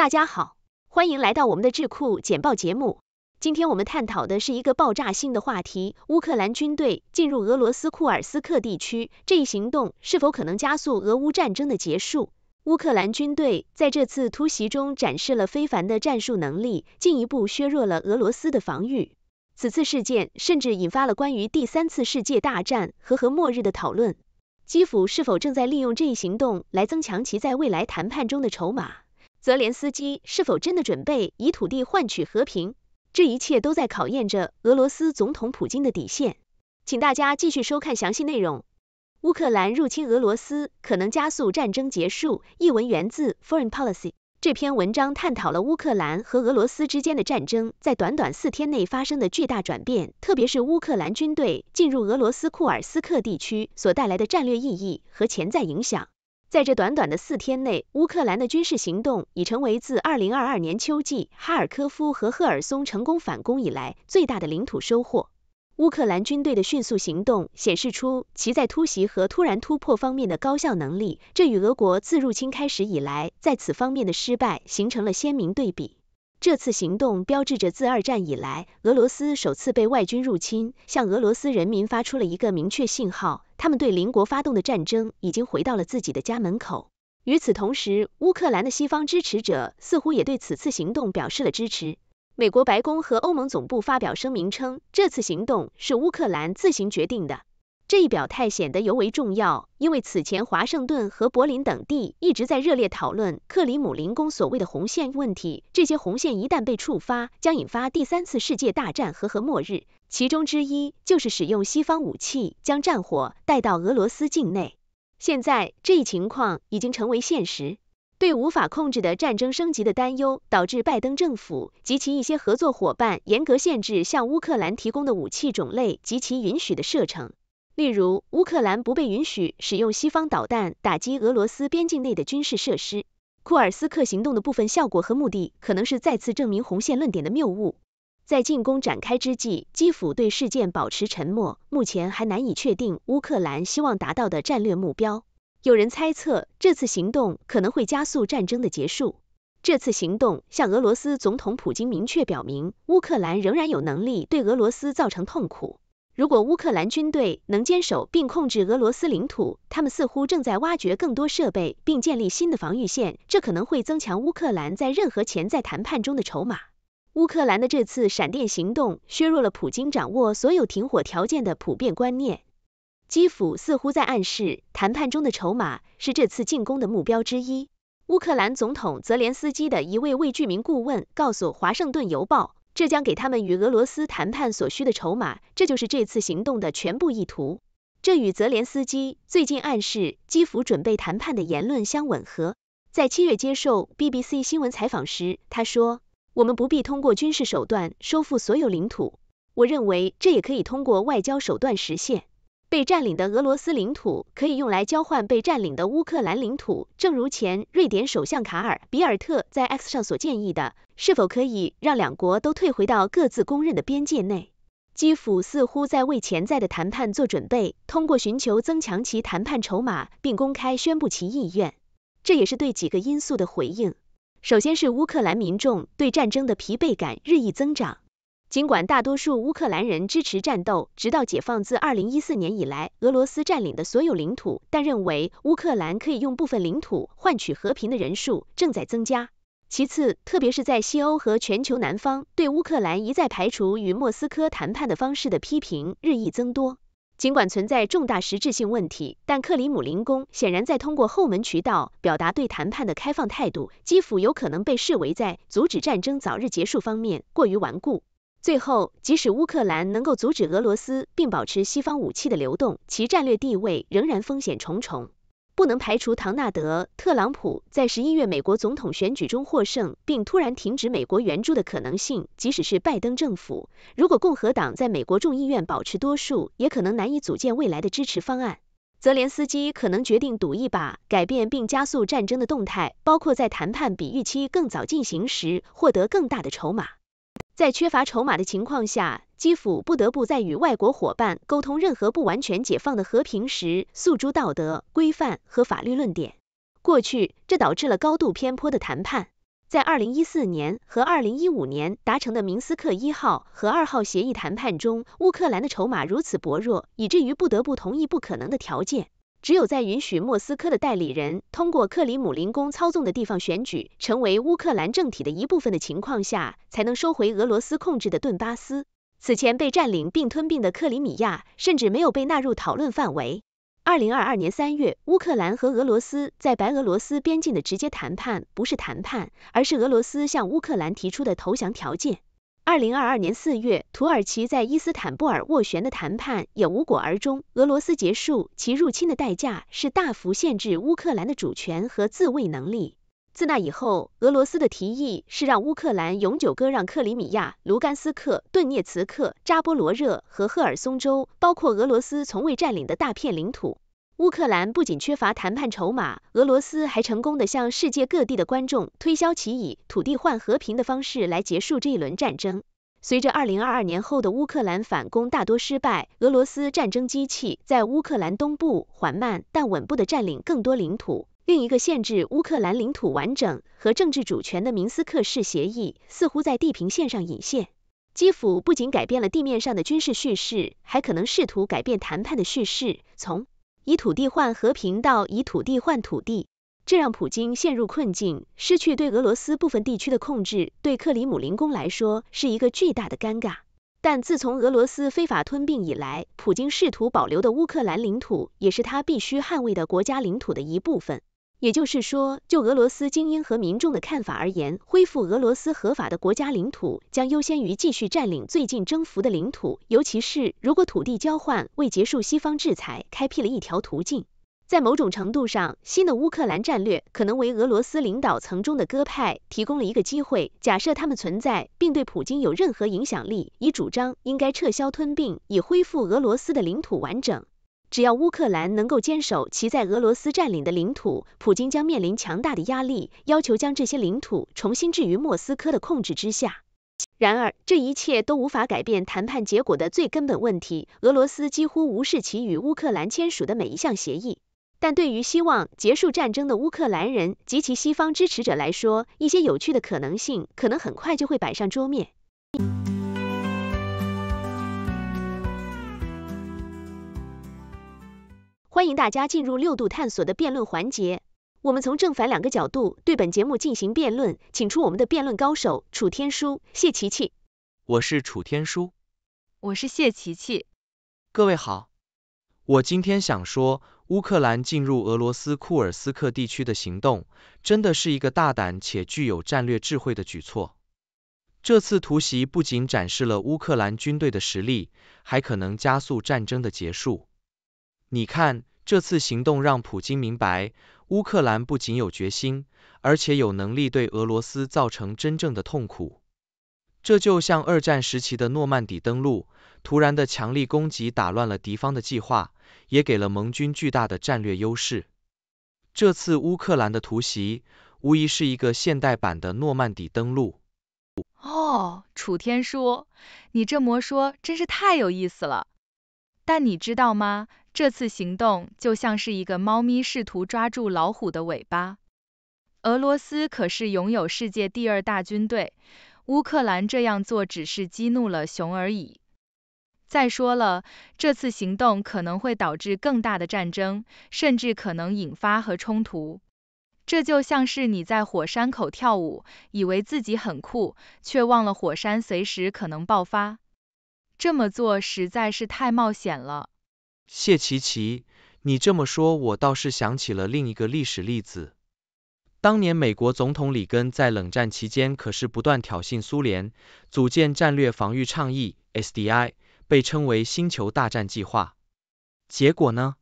大家好，欢迎来到我们的智库简报节目。今天我们探讨的是一个爆炸性的话题：乌克兰军队进入俄罗斯库尔斯克地区这一行动是否可能加速俄乌战争的结束？乌克兰军队在这次突袭中展示了非凡的战术能力，进一步削弱了俄罗斯的防御。此次事件甚至引发了关于第三次世界大战和核末日的讨论。基辅是否正在利用这一行动来增强其在未来谈判中的筹码？泽连斯基是否真的准备以土地换取和平？这一切都在考验着俄罗斯总统普京的底线。请大家继续收看详细内容。乌克兰入侵俄罗斯可能加速战争结束。译文源自 Foreign Policy。这篇文章探讨了乌克兰和俄罗斯之间的战争在短短四天内发生的巨大转变，特别是乌克兰军队进入俄罗斯库尔斯克地区所带来的战略意义和潜在影响。在这短短的四天内，乌克兰的军事行动已成为自2022年秋季哈尔科夫和赫尔松成功反攻以来最大的领土收获。乌克兰军队的迅速行动显示出其在突袭和突然突破方面的高效能力，这与俄国自入侵开始以来在此方面的失败形成了鲜明对比。这次行动标志着自二战以来俄罗斯首次被外军入侵，向俄罗斯人民发出了一个明确信号：他们对邻国发动的战争已经回到了自己的家门口。与此同时，乌克兰的西方支持者似乎也对此次行动表示了支持。美国白宫和欧盟总部发表声明称，这次行动是乌克兰自行决定的。这一表态显得尤为重要，因为此前华盛顿和柏林等地一直在热烈讨论克里姆林宫所谓的红线问题。这些红线一旦被触发，将引发第三次世界大战和核末日。其中之一就是使用西方武器将战火带到俄罗斯境内。现在，这一情况已经成为现实。对无法控制的战争升级的担忧，导致拜登政府及其一些合作伙伴严格限制向乌克兰提供的武器种类及其允许的射程。例如，乌克兰不被允许使用西方导弹打击俄罗斯边境内的军事设施。库尔斯克行动的部分效果和目的，可能是再次证明红线论点的谬误。在进攻展开之际，基辅对事件保持沉默，目前还难以确定乌克兰希望达到的战略目标。有人猜测，这次行动可能会加速战争的结束。这次行动向俄罗斯总统普京明确表明，乌克兰仍然有能力对俄罗斯造成痛苦。如果乌克兰军队能坚守并控制俄罗斯领土，他们似乎正在挖掘更多设备并建立新的防御线，这可能会增强乌克兰在任何潜在谈判中的筹码。乌克兰的这次闪电行动削弱了普京掌握所有停火条件的普遍观念。基辅似乎在暗示，谈判中的筹码是这次进攻的目标之一。乌克兰总统泽连斯基的一位未具名顾问告诉《华盛顿邮报》。这将给他们与俄罗斯谈判所需的筹码，这就是这次行动的全部意图。这与泽连斯基最近暗示基辅准备谈判的言论相吻合。在七月接受 BBC 新闻采访时，他说：“我们不必通过军事手段收复所有领土，我认为这也可以通过外交手段实现。”被占领的俄罗斯领土可以用来交换被占领的乌克兰领土，正如前瑞典首相卡尔·比尔特在 X 上所建议的。是否可以让两国都退回到各自公认的边界内？基辅似乎在为潜在的谈判做准备，通过寻求增强其谈判筹码，并公开宣布其意愿。这也是对几个因素的回应。首先是乌克兰民众对战争的疲惫感日益增长。尽管大多数乌克兰人支持战斗，直到解放自二零一四年以来俄罗斯占领的所有领土，但认为乌克兰可以用部分领土换取和平的人数正在增加。其次，特别是在西欧和全球南方，对乌克兰一再排除与莫斯科谈判的方式的批评日益增多。尽管存在重大实质性问题，但克里姆林宫显然在通过后门渠道表达对谈判的开放态度。基辅有可能被视为在阻止战争早日结束方面过于顽固。最后，即使乌克兰能够阻止俄罗斯，并保持西方武器的流动，其战略地位仍然风险重重。不能排除唐纳德·特朗普在十一月美国总统选举中获胜，并突然停止美国援助的可能性。即使是拜登政府，如果共和党在美国众议院保持多数，也可能难以组建未来的支持方案。泽连斯基可能决定赌一把，改变并加速战争的动态，包括在谈判比预期更早进行时，获得更大的筹码。在缺乏筹码的情况下，基辅不得不在与外国伙伴沟通任何不完全解放的和平时，诉诸道德规范和法律论点。过去，这导致了高度偏颇的谈判。在2014年和2015年达成的明斯克一号和二号协议谈判中，乌克兰的筹码如此薄弱，以至于不得不同意不可能的条件。只有在允许莫斯科的代理人通过克里姆林宫操纵的地方选举成为乌克兰政体的一部分的情况下，才能收回俄罗斯控制的顿巴斯。此前被占领并吞并的克里米亚甚至没有被纳入讨论范围。二零二二年三月，乌克兰和俄罗斯在白俄罗斯边境的直接谈判，不是谈判，而是俄罗斯向乌克兰提出的投降条件。二零二二年四月，土耳其在伊斯坦布尔斡旋的谈判也无果而终。俄罗斯结束其入侵的代价是大幅限制乌克兰的主权和自卫能力。自那以后，俄罗斯的提议是让乌克兰永久割让克里米亚、卢甘斯克、顿涅茨克、扎波罗热和赫尔松州，包括俄罗斯从未占领的大片领土。乌克兰不仅缺乏谈判筹码，俄罗斯还成功的向世界各地的观众推销其以土地换和平的方式来结束这一轮战争。随着二零二二年后的乌克兰反攻大多失败，俄罗斯战争机器在乌克兰东部缓慢但稳步地占领更多领土。另一个限制乌克兰领土完整和政治主权的明斯克式协议似乎在地平线上隐现。基辅不仅改变了地面上的军事叙事，还可能试图改变谈判的叙事。从以土地换和平，到以土地换土地，这让普京陷入困境，失去对俄罗斯部分地区的控制，对克里姆林宫来说是一个巨大的尴尬。但自从俄罗斯非法吞并以来，普京试图保留的乌克兰领土，也是他必须捍卫的国家领土的一部分。也就是说，就俄罗斯精英和民众的看法而言，恢复俄罗斯合法的国家领土将优先于继续占领最近征服的领土，尤其是如果土地交换为结束西方制裁开辟了一条途径。在某种程度上，新的乌克兰战略可能为俄罗斯领导层中的鸽派提供了一个机会，假设他们存在并对普京有任何影响力，以主张应该撤销吞并，以恢复俄罗斯的领土完整。只要乌克兰能够坚守其在俄罗斯占领的领土，普京将面临强大的压力，要求将这些领土重新置于莫斯科的控制之下。然而，这一切都无法改变谈判结果的最根本问题：俄罗斯几乎无视其与乌克兰签署的每一项协议。但对于希望结束战争的乌克兰人及其西方支持者来说，一些有趣的可能性可能很快就会摆上桌面。欢迎大家进入六度探索的辩论环节。我们从正反两个角度对本节目进行辩论，请出我们的辩论高手楚天舒、谢琪琪。我是楚天舒。我是谢琪琪。各位好，我今天想说，乌克兰进入俄罗斯库尔斯克地区的行动，真的是一个大胆且具有战略智慧的举措。这次突袭不仅展示了乌克兰军队的实力，还可能加速战争的结束。你看，这次行动让普京明白，乌克兰不仅有决心，而且有能力对俄罗斯造成真正的痛苦。这就像二战时期的诺曼底登陆，突然的强力攻击打乱了敌方的计划，也给了盟军巨大的战略优势。这次乌克兰的突袭，无疑是一个现代版的诺曼底登陆。哦，楚天舒，你这么说真是太有意思了。但你知道吗？这次行动就像是一个猫咪试图抓住老虎的尾巴。俄罗斯可是拥有世界第二大军队，乌克兰这样做只是激怒了熊而已。再说了，这次行动可能会导致更大的战争，甚至可能引发和冲突。这就像是你在火山口跳舞，以为自己很酷，却忘了火山随时可能爆发。这么做实在是太冒险了。谢琪琪，你这么说，我倒是想起了另一个历史例子。当年美国总统里根在冷战期间可是不断挑衅苏联，组建战略防御倡议 （SDI），被称为“星球大战”计划。结果呢？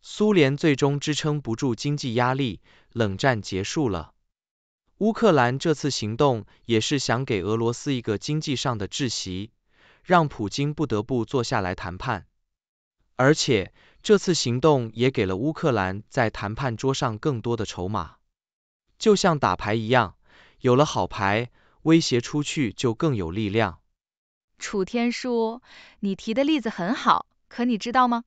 苏联最终支撑不住经济压力，冷战结束了。乌克兰这次行动也是想给俄罗斯一个经济上的窒息，让普京不得不坐下来谈判。而且这次行动也给了乌克兰在谈判桌上更多的筹码，就像打牌一样，有了好牌，威胁出去就更有力量。楚天舒，你提的例子很好，可你知道吗？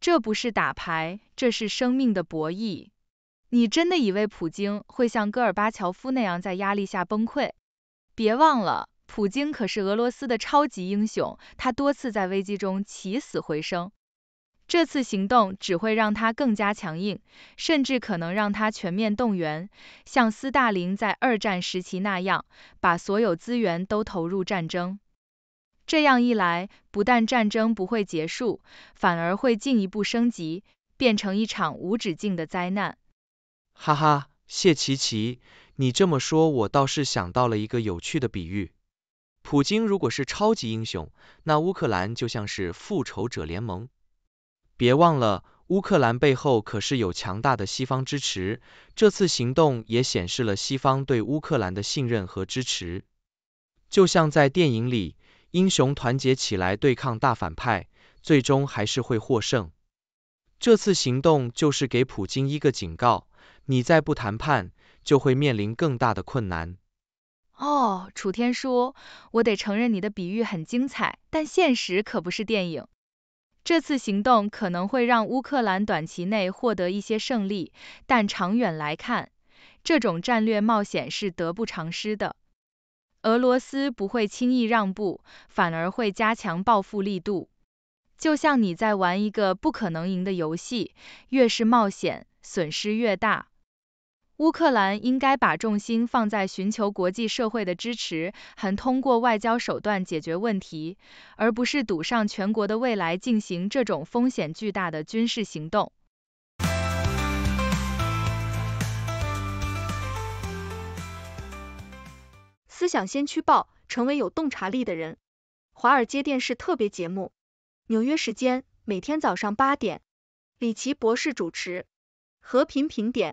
这不是打牌，这是生命的博弈。你真的以为普京会像戈尔巴乔夫那样在压力下崩溃？别忘了。普京可是俄罗斯的超级英雄，他多次在危机中起死回生。这次行动只会让他更加强硬，甚至可能让他全面动员，像斯大林在二战时期那样，把所有资源都投入战争。这样一来，不但战争不会结束，反而会进一步升级，变成一场无止境的灾难。哈哈，谢琪琪，你这么说，我倒是想到了一个有趣的比喻。普京如果是超级英雄，那乌克兰就像是复仇者联盟。别忘了，乌克兰背后可是有强大的西方支持。这次行动也显示了西方对乌克兰的信任和支持。就像在电影里，英雄团结起来对抗大反派，最终还是会获胜。这次行动就是给普京一个警告：你再不谈判，就会面临更大的困难。哦，楚天舒，我得承认你的比喻很精彩，但现实可不是电影。这次行动可能会让乌克兰短期内获得一些胜利，但长远来看，这种战略冒险是得不偿失的。俄罗斯不会轻易让步，反而会加强报复力度。就像你在玩一个不可能赢的游戏，越是冒险，损失越大。乌克兰应该把重心放在寻求国际社会的支持，和通过外交手段解决问题，而不是赌上全国的未来进行这种风险巨大的军事行动。思想先驱报，成为有洞察力的人。华尔街电视特别节目，纽约时间每天早上八点，李奇博士主持《和平评点》。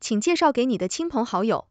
请介绍给你的亲朋好友。